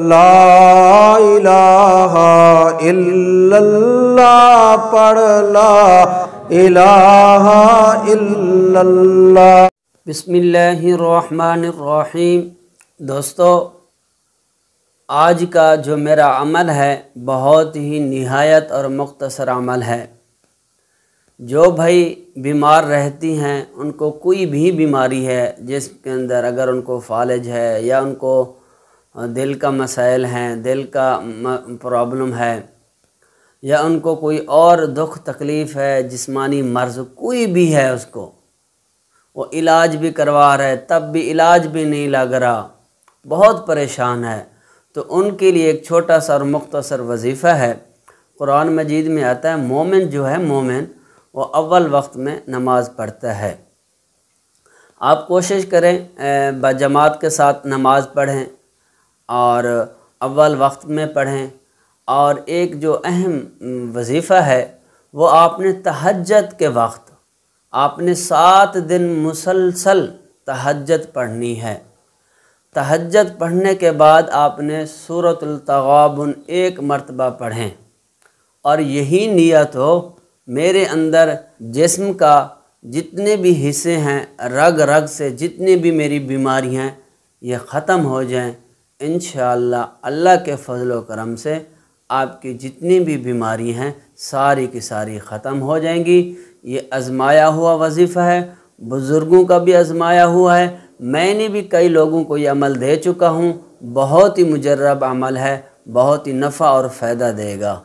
ला इलाहा इल्लल्लाह पढ़ ला इल्लल्लाह बिस्मिल्लाहिर्रहमानिर्रहीम दोस्तों आज का जो मेरा अमल है बहुत ही नहायत और मुख्तसर अमल है जो भाई बीमार रहती हैं उनको कोई भी बीमारी है जिसके अंदर अगर उनको फालज है या उनको दिल का मसाइल हैं दिल का प्रॉब्लम है या उनको कोई और दुख तकलीफ़ है जिस्मानी मर्ज़ कोई भी है उसको वो इलाज भी करवा रहा है तब भी इलाज भी नहीं लग रहा बहुत परेशान है तो उनके लिए एक छोटा सा और मुख्तसर वजीफ़ा है कुरान मजीद में आता है मोमिन जो है मोमिन वो अव्वल वक्त में नमाज़ पढ़ता है आप कोशिश करें बजमात के साथ नमाज़ पढ़ें और अव्वल वक्त में पढ़ें और एक जो अहम वजीफ़ा है वो आपने तहजत के वक्त आपने सात दिन मुसलसल तहजत पढ़नी है तहजत पढ़ने के बाद आपने सूरतलतगाबन एक मरतबा पढ़ें और यही नियत हो मेरे अंदर जिस्म का जितने भी हिस्से हैं रग रग से जितनी भी मेरी बीमारियाँ ये ख़त्म हो जाएं इन अल्लाह के फजल करम से आपकी जितनी भी बीमारी हैं सारी की सारी ख़त्म हो जाएंगी ये आजमाया हुआ वजीफ़ा है बुज़ुर्गों का भी आजमाया हुआ है मैंने भी कई लोगों को ये अमल दे चुका हूँ बहुत ही मुजरब अमल है बहुत ही नफ़ा और फ़ायदा देगा